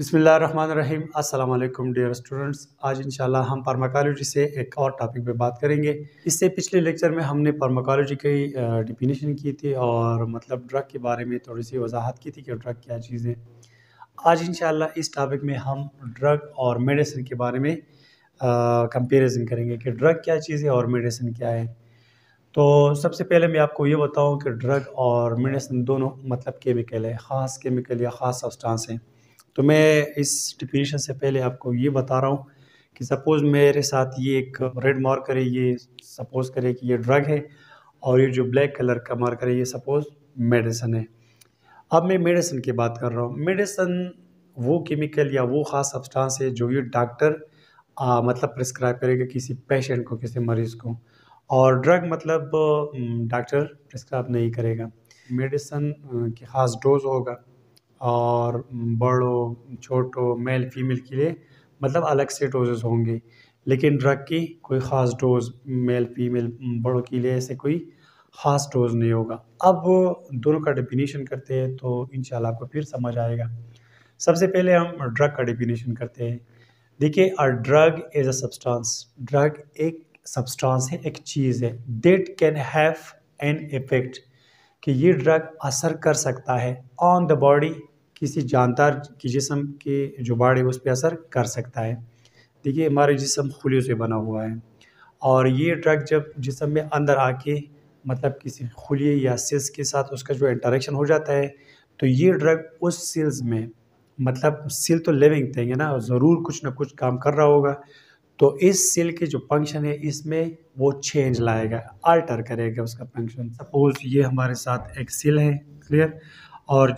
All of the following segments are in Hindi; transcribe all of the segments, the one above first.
बिसमीम् अल्लाम डियर स्टूडेंट्स आज इंशाल्लाह हम फार्माकोलॉजी से एक और टॉपिक पे बात करेंगे इससे पिछले लेक्चर में हमने फार्माकोलॉजी की डिफिनीशन की थी और मतलब ड्रग के बारे में थोड़ी सी वजाहत की थी कि ड्रग क्या चीज़ है आज इंशाल्लाह इस टॉपिक में हम ड्रग और मेडिसिन के बारे में कंपेरिजन करेंगे कि ड्रग क्या चीज़ है और मेडिसिन क्या है तो सबसे पहले मैं आपको ये बताऊँ कि ड्रग और मेडिसिन दोनों मतलब केमिकल है ख़ास केमिकल या ख़ास सब्सटांस हैं तो मैं इस डिफिनीशन से पहले आपको ये बता रहा हूँ कि सपोज़ मेरे साथ ये एक रेड मार्कर है ये सपोज़ करे कि ये ड्रग है और ये जो ब्लैक कलर का मार्कर है ये सपोज़ मेडिसन है अब मैं मेडिसन की बात कर रहा हूँ मेडिसन वो केमिकल या वो ख़ास सब्सटेंस है जो ये डॉक्टर मतलब प्रिस्क्राइब करेगा किसी पेशेंट को किसी मरीज़ को और ड्रग मतलब डॉक्टर प्रिस्क्राइब नहीं करेगा मेडिसन की ख़ास डोज होगा और बड़ों छोटों मेल फीमेल के लिए मतलब अलग से डोजेज़ होंगे लेकिन ड्रग की कोई ख़ास डोज़ मेल फीमेल बड़ों के लिए ऐसे कोई ख़ास डोज़ नहीं होगा अब दोनों का डिफिनीशन करते हैं तो इन आपको फिर समझ आएगा सबसे पहले हम ड्रग का डिफिनीशन करते हैं देखिए a drug is a substance drug एक सब्सटेंस है एक चीज़ है that can have an effect कि ये ड्रग असर कर सकता है ऑन द बॉडी किसी जानदार की जिसम के जो बाड़ है उस पर असर कर सकता है देखिए हमारे जिसम खुलियों से बना हुआ है और ये ड्रग जब जिसम में अंदर आके मतलब किसी खुलिए या सेल्स के साथ उसका जो इंटरेक्शन हो जाता है तो ये ड्रग उस सेल्स में मतलब सेल तो लिविंग थिंग है ना ज़रूर कुछ ना कुछ काम कर रहा होगा तो इस सेल के जो फंक्शन है इसमें वो चेंज लाएगा अल्टर करेगा उसका फंक्शन सपोज ये हमारे साथ एक सेल है क्लियर और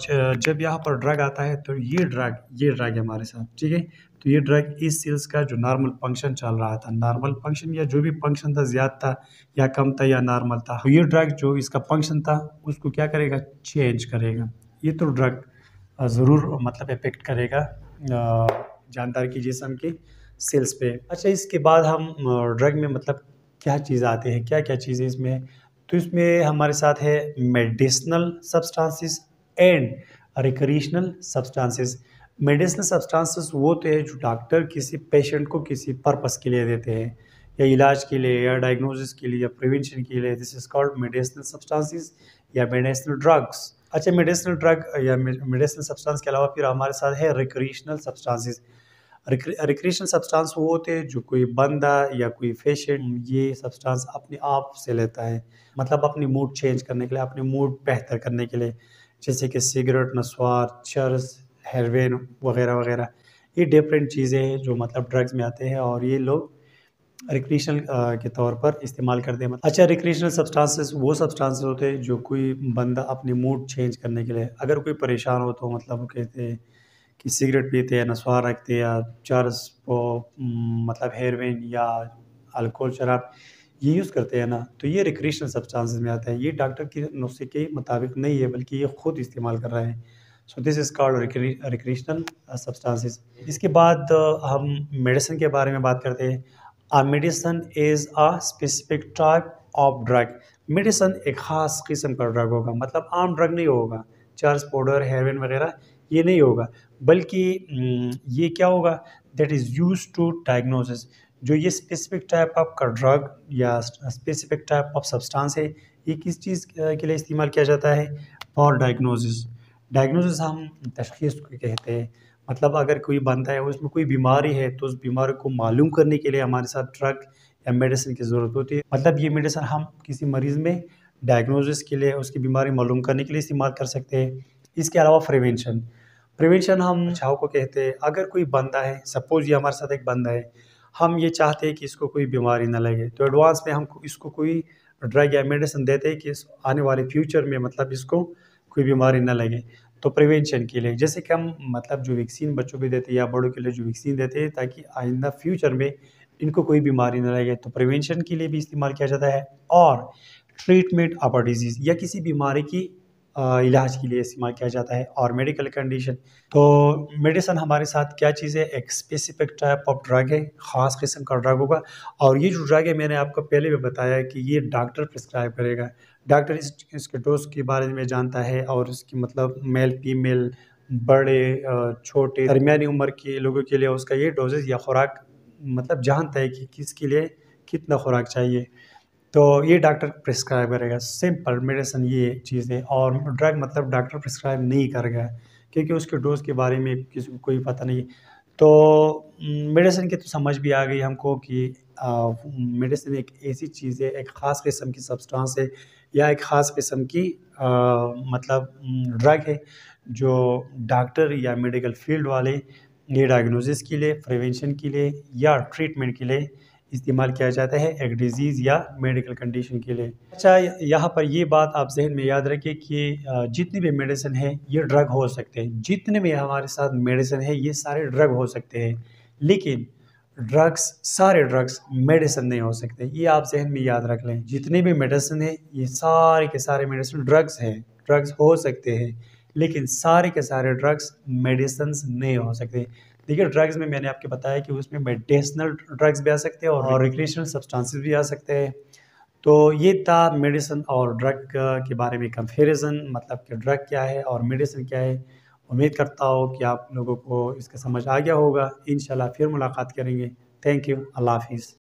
जब यहाँ पर ड्रग आता है तो ये ड्रग ये ड्रग है हमारे साथ ठीक है तो ये ड्रग इस सेल्स का जो नॉर्मल फंक्शन चल रहा था नॉर्मल फंक्शन या जो भी फंक्शन था ज़्यादा था या कम था या नॉर्मल था तो ये ड्रग जो इसका फंक्शन था उसको क्या करेगा चेंज करेगा ये तो ड्रग ज़रूर मतलब इफेक्ट करेगा जानदार की जिसम की सेल्स पे अच्छा इसके बाद हम ड्रग में मतलब क्या चीज़ आते हैं क्या क्या चीज़ें इसमें तो इसमें हमारे साथ है medicinal substances and recreational substances medicinal substances वो तो है जो डॉक्टर किसी पेशेंट को किसी पर्पस के लिए देते हैं या इलाज के लिए या डायग्नोसिस के लिए या प्रिवेंशन के लिए this is called medicinal substances या मेडिसिनल ड्रग्स अच्छा मेडिसिनल ड्रग या मेडिसिनल सब्सटेंस के अलावा फिर हमारे साथ है रिक्रिएशनल सब्सटेंसेस रिक्रिएशन सब्सटेंस वो होते हैं जो कोई बंदा या कोई पेशेंट ये सब्सटेंस अपने आप से लेता है मतलब अपनी मूड चेंज करने के लिए अपने मूड बेहतर करने के लिए जैसे कि सिगरेट नस्वार चर्स हेरवेन वगैरह वगैरह ये डिफरेंट चीज़ें हैं जो मतलब ड्रग्स में आते हैं और ये लोग रिक्रिएशनल के तौर पर इस्तेमाल करते हैं अच्छा रिक्रिएशनल सब्सटेंसेस वो सब्सटेंसेस होते हैं जो कोई बंदा अपने मूड चेंज करने के लिए अगर कोई परेशान हो तो मतलब कहते हैं कि सिगरेट पीते हैं नसवा रखते या चर्स वो मतलब हेरविन या अल्कोहल शराब ये यूज़ करते हैं ना तो ये रिक्रिएशनल सब्सटेंसेस में आते हैं ये डॉक्टर के नुस्खे के मुताबिक नहीं है बल्कि ये ख़ुद इस्तेमाल कर रहे हैं so this is called recreational substances इसके बाद uh, हम मेडिसिन के बारे में बात करते हैं a medicine is a specific type of drug medicine एक ख़ास किस्म का ड्रग होगा मतलब आम ड्रग नहीं होगा चर्स पाउडर हेरोइन वगैरह ये नहीं होगा बल्कि ये क्या होगा that is use to diagnosis जो ये स्पेसिफिक टाइप ऑफ का ड्रग या स्पेसिफिक टाइप ऑफ सब्सटेंस है ये किस चीज़ के लिए इस्तेमाल किया जाता है फॉर डायग्नोसिस डायग्नोसिस हम तशखीस को कहते हैं मतलब अगर कोई बनता है उसमें कोई बीमारी है तो उस बीमारी को मालूम करने के लिए हमारे साथ ड्रग या मेडिसिन की ज़रूरत होती है मतलब ये मेडिसिन हम किसी मरीज़ में डायग्नोसिस के लिए उसकी बीमारी मालूम करने के लिए इस्तेमाल कर सकते हैं इसके अलावा प्रिवेंशन प्रिवेंशन हम बचाव को कहते हैं अगर कोई बंदा है सपोज ये हमारे साथ एक बंदा है हम ये चाहते हैं कि इसको कोई बीमारी ना लगे तो एडवांस में हम इसको कोई ड्रग या मेडिसिन देते हैं कि इस आने वाले फ्यूचर में मतलब इसको कोई बीमारी ना लगे तो प्रिवेंशन के लिए जैसे कि हम मतलब जो वैक्सीन बच्चों को देते हैं या बड़ों के लिए जो वैक्सीन देते हैं ताकि आइंदा फ्यूचर में इनको कोई बीमारी ना लगे तो प्रिवेंशन के लिए भी इस्तेमाल किया जाता है और ट्रीटमेंट ऑफ डिजीज़ या किसी बीमारी की इलाज के लिए इस्तेमाल किया जाता है और मेडिकल कंडीशन तो मेडिसन हमारे साथ क्या चीज़ है एक स्पेसिफिक टाइप ऑफ ड्रग है ख़ास किस्म का ड्रग होगा और ये जो ड्रग है मैंने आपको पहले भी बताया कि ये डॉक्टर प्रिस्क्राइब करेगा डॉक्टर इस, इसके डोज के बारे में जानता है और इसकी मतलब मेल फीमेल बड़े छोटे दरमिया उम्र के लोगों के लिए उसका ये डोजेज या खुराक मतलब जानता है कि किसके लिए कितना खुराक चाहिए तो ये डॉक्टर प्रिस्क्राइब करेगा सिंपल मेडिसिन ये चीज़ है और ड्रग मतलब डॉक्टर प्रिस्क्राइब नहीं कर गया क्योंकि उसके डोज़ के बारे में किसी को कोई पता नहीं तो मेडिसिन की तो समझ भी आ गई हमको कि मेडिसिन एक ऐसी चीज़ है एक ख़ास किस्म की सब्सटेंस है या एक ख़ास किस्म की आ, मतलब ड्रग है जो डॉक्टर या मेडिकल फील्ड वाले ये डायग्नोसिस के लिए प्रिवेंशन के लिए या ट्रीटमेंट के लिए इस्तेमाल किया जाता है एक डिजीज़ या मेडिकल कंडीशन के लिए अच्छा यहाँ पर ये बात आप जहन में याद रखें कि जितने भी मेडिसिन है ये ड्रग हो सकते हैं जितने भी हमारे साथ मेडिसिन है ये सारे ड्रग हो सकते हैं लेकिन ड्रग्स सारे ड्रग्स मेडिसिन नहीं हो सकते ये आप जहन में याद रख लें जितने भी मेडिसिन है ये सारे के सारे मेडिसिन ड्रग्स हैं ड्रग्स हो सकते हैं लेकिन सारे के सारे ड्रग्स मेडिसन्स नहीं हो सकते देखिए ड्रग्स में मैंने आपके बताया कि उसमें मेडिसिनल ड्रग्स भी आ सकते हैं और रिक्रिएशनल हाँ। सब्सटेंसेस भी आ सकते हैं तो ये था मेडिसिन और ड्रग के बारे में कंपेरिजन मतलब कि ड्रग क्या है और मेडिसिन क्या है उम्मीद करता हूँ कि आप लोगों को इसका समझ आ गया होगा इन फिर मुलाकात करेंगे थैंक यू अल्लाह हाफिज़